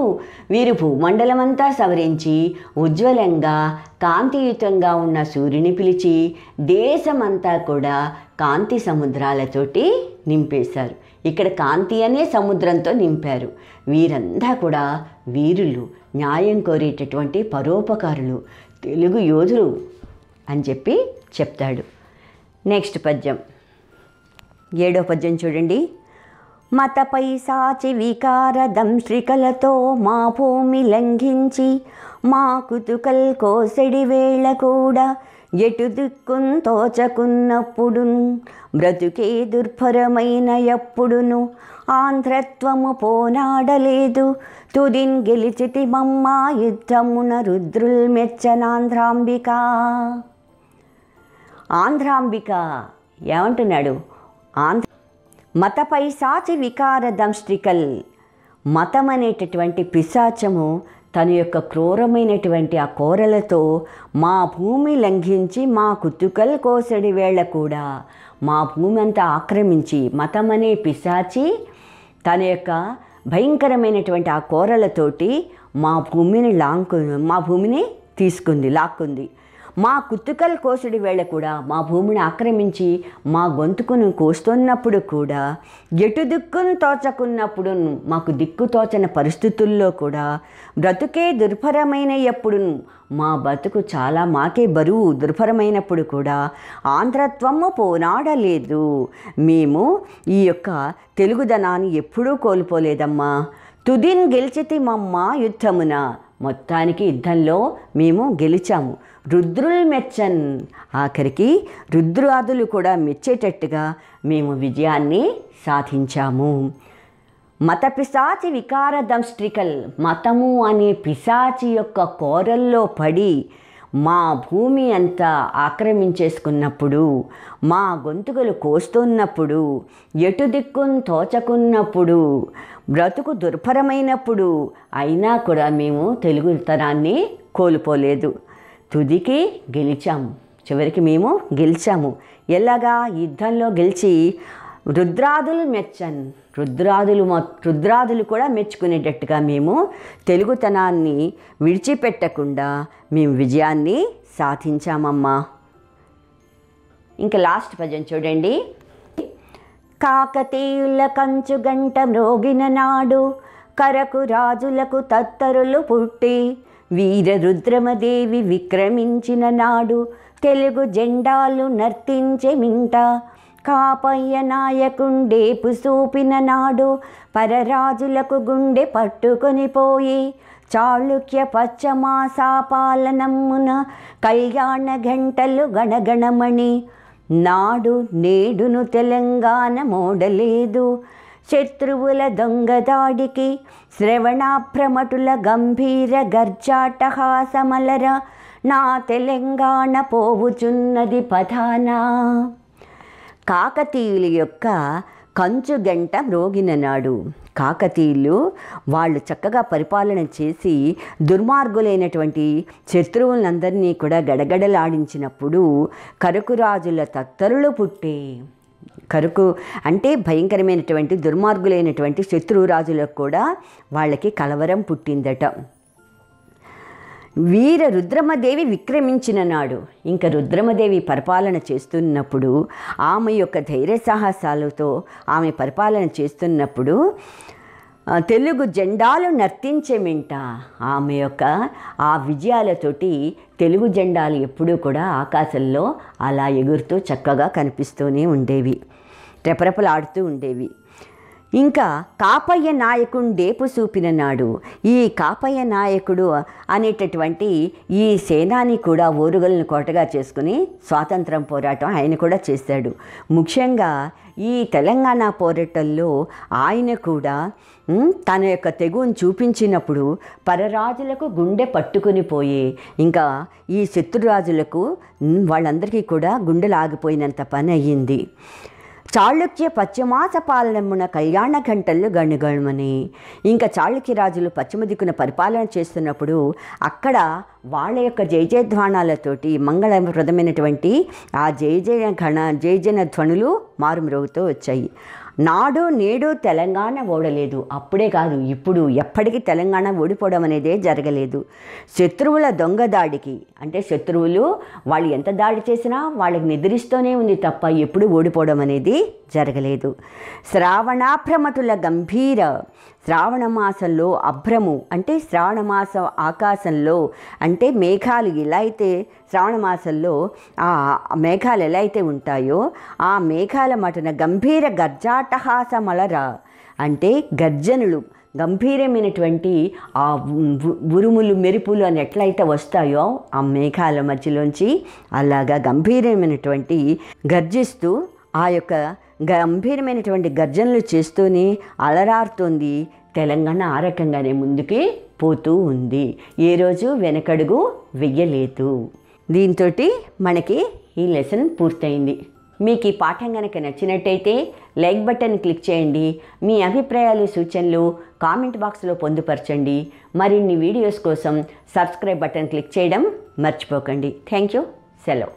వీరు భూమండలమంతా సవరించి ఉజ్వలంగా కాంతియుతంగా ఉన్న సూర్యుని పిలిచి దేశమంతా కూడా కాంతి సముద్రాలతోటి నింపేశారు ఇక్కడ కాంతి అనే సముద్రంతో నింపారు వీరంతా కూడా వీరులు న్యాయం కోరేటటువంటి పరోపకారులు తెలుగు యోధులు అని చెప్పి చెప్తాడు నెక్స్ట్ పద్యం ఏడో పద్యం చూడండి మత పైసాచి వికారదం శ్రీకలతో మా భూమి లంఘించి మా కుతుకల్ కోసెడి వేళ కూడా ఎటు దిక్కున్ తోచకున్నప్పుడు బ్రతుకే దుర్భరమైన ఎప్పుడును ఆంధ్రత్వము పోనాడలేదు తుదిన్ గెలిచితి మమ్మా యుద్ధమున రుద్రుల్ మెచ్చనాంధ్రాంబికా ఆంధ్రాంబిక ఏమంటున్నాడు ఆంధ్ర మతపై సాచి వికార దంష్టికల్ మతం అనేటటువంటి పిశాచము తన యొక్క క్రూరమైనటువంటి ఆ కోరలతో మా భూమి లంఘించి మా కుతుకల్ కోసడి వేళ కూడా మా భూమి అంతా ఆక్రమించి మతం అనే పిశాచి తన యొక్క భయంకరమైనటువంటి ఆ కోరలతోటి మా భూమిని లాంకు మా భూమిని తీసుకుంది లాక్కుంది మా కుత్తుకల్ కోసుడి వేళ కూడా మా భూమిని ఆక్రమించి మా గొంతుకును కోస్తున్నప్పుడు కూడా ఎటు దిక్కును తోచకున్నప్పుడు మాకు దిక్కు తోచని పరిస్థితుల్లో కూడా బ్రతుకే దుర్భరమైన ఎప్పుడు మా బతుకు చాలా మాకే బరువు దుర్భరమైనప్పుడు కూడా ఆంధ్రత్వము పోనాడలేదు మేము ఈ యొక్క తెలుగుదనాన్ని ఎప్పుడూ కోల్పోలేదమ్మా తుదిన్ మమ్మ యుద్ధమున మొత్తానికి యుద్ధంలో మేము గెలిచాము రుద్రులు మెచ్చన్ ఆఖరికి రుద్రాదులు కూడా మెచ్చేటట్టుగా మేము విజయాన్ని సాధించాము మత పిశాచి వికార దంష్ట్రికల్ మతము అనే పిశాచి యొక్క కోరల్లో పడి మా భూమి అంతా ఆక్రమించేసుకున్నప్పుడు మా గొంతుకలు కోస్తున్నప్పుడు ఎటు దిక్కును తోచకున్నప్పుడు బ్రతుకు దుర్భరమైనప్పుడు అయినా కూడా మేము తెలుగుతనాన్ని కోల్పోలేదు తుదికి గెలిచాము చివరికి మేము గెలిచాము ఎలాగా యుద్ధంలో గెలిచి రుద్రాదులు మెచ్చన్ రుద్రాదులు రుద్రాదులు కూడా మెచ్చుకునేటట్టుగా మేము తెలుగుతనాన్ని విడిచిపెట్టకుండా మేము విజయాన్ని సాధించామమ్మా ఇంకా లాస్ట్ భజన్ చూడండి కాకతీయుల కంచు గంట మ్రోగిన నాడు కరకు రాజులకు తత్తరులు పుట్టి వీరరుద్రమదేవి విక్రమించిన నాడు తెలుగు జెండాలు మింట కాపయ్య నాయకుండేపు సూపిన నాడు పరరాజులకు గుండె పట్టుకొని పోయి చాళుక్య పశ్చమాసాపాలనమ్మున కళ్యాణ గంటలు గణగణమణి నాడు నేడును తెలంగాణ మోడలేదు శత్రువుల దొంగదాడికి శ్రవణాభ్రమటుల గంభీర గర్జాటహాసమలర నా తెలంగాణ పోవుచున్నది పథాన కాకతీయుల యొక్క కంచు గంట మ్రోగిన నాడు కాకతీయులు వాళ్ళు చక్కగా పరిపాలన చేసి దుర్మార్గులైనటువంటి శత్రువులందరినీ కూడా గడగడలాడించినప్పుడు కరకురాజుల తత్తరులు పుట్టే కరుకు అంటే భయంకరమైనటువంటి దుర్మార్గులైనటువంటి శత్రురాజులకు కూడా వాళ్ళకి కలవరం పుట్టిందట వీర రుద్రమదేవి విక్రమించిన నాడు ఇంకా రుద్రమదేవి పరిపాలన చేస్తున్నప్పుడు ఆమె యొక్క ధైర్య సాహసాలతో ఆమె పరిపాలన చేస్తున్నప్పుడు తెలుగు జెండాలు నర్తించేమింట ఆమె యొక్క ఆ విజయాలతోటి తెలుగు జెండాలు ఎప్పుడూ కూడా ఆకాశంలో అలా ఎగురుతూ చక్కగా కనిపిస్తూనే ఉండేవి రెపరెపలాడుతూ ఉండేవి ఇంకా కాపయ్య నాయకుని డేపు చూపిన నాడు ఈ కాపయ్య నాయకుడు అనేటటువంటి ఈ సేనాని కూడా ఓరుగలను కోటగా చేసుకుని స్వాతంత్రం పోరాటం ఆయన కూడా చేశాడు ముఖ్యంగా ఈ తెలంగాణ పోరాటంలో ఆయన కూడా తన యొక్క తెగువను చూపించినప్పుడు పరరాజులకు గుండె పట్టుకుని పోయి ఇంకా ఈ శత్రురాజులకు వాళ్ళందరికీ కూడా ఆగిపోయినంత పని అయ్యింది చాళుక్య పశ్చిమాస పాలనమున కళ్యాణ గంటలు గణగణమని ఇంకా చాళుక్య రాజులు పశ్చిమ దిక్కున పరిపాలన చేస్తున్నప్పుడు అక్కడ వాళ్ళ యొక్క జయజయధ్వానాలతోటి మంగళప్రదమైనటువంటి ఆ జయజయ గణ జన ధ్వనులు మారుమ్రోగుతూ వచ్చాయి నాడు నేడు తెలంగాణ ఓడలేదు అప్పుడే కాదు ఇప్పుడు ఎప్పటికీ తెలంగాణ ఓడిపోవడం అనేదే జరగలేదు శత్రువుల దొంగ దాడికి అంటే శత్రువులు వాళ్ళు ఎంత దాడి చేసినా వాళ్ళకి నిద్రిస్తూనే ఉంది తప్ప ఎప్పుడు ఓడిపోవడం అనేది జరగలేదు శ్రావణాప్రమతుల గంభీర శ్రావణమాసంలో అభ్రము అంటే శ్రావణమాస ఆకాశంలో అంటే మేఘాలు ఎలా అయితే శ్రావణమాసంలో ఆ మేఘాలు ఎలా అయితే ఉంటాయో ఆ మేఘాల మటన గంభీర గర్జాటహాస మలరా అంటే గర్జనులు గంభీరమైనటువంటి ఆ ఉరుములు మెరుపులు అని ఎట్లయితే వస్తాయో ఆ మేఘాల మధ్యలోంచి అలాగా గంభీరమైనటువంటి గర్జిస్తూ ఆ యొక్క గంభీరమైనటువంటి గర్జనలు చేస్తూనే అలరారుతోంది తెలంగాణ ఆ రకంగానే ముందుకి పోతూ ఉంది ఏ రోజు వెనకడుగు వెయ్యలేదు దీంతో మనకి ఈ లెసన్ పూర్తయింది మీకు ఈ పాఠం కనుక నచ్చినట్టయితే లైక్ బటన్ క్లిక్ చేయండి మీ అభిప్రాయాలు సూచనలు కామెంట్ బాక్స్లో పొందుపరచండి మరిన్ని వీడియోస్ కోసం సబ్స్క్రైబ్ బటన్ క్లిక్ చేయడం మర్చిపోకండి థ్యాంక్ యూ సెలవు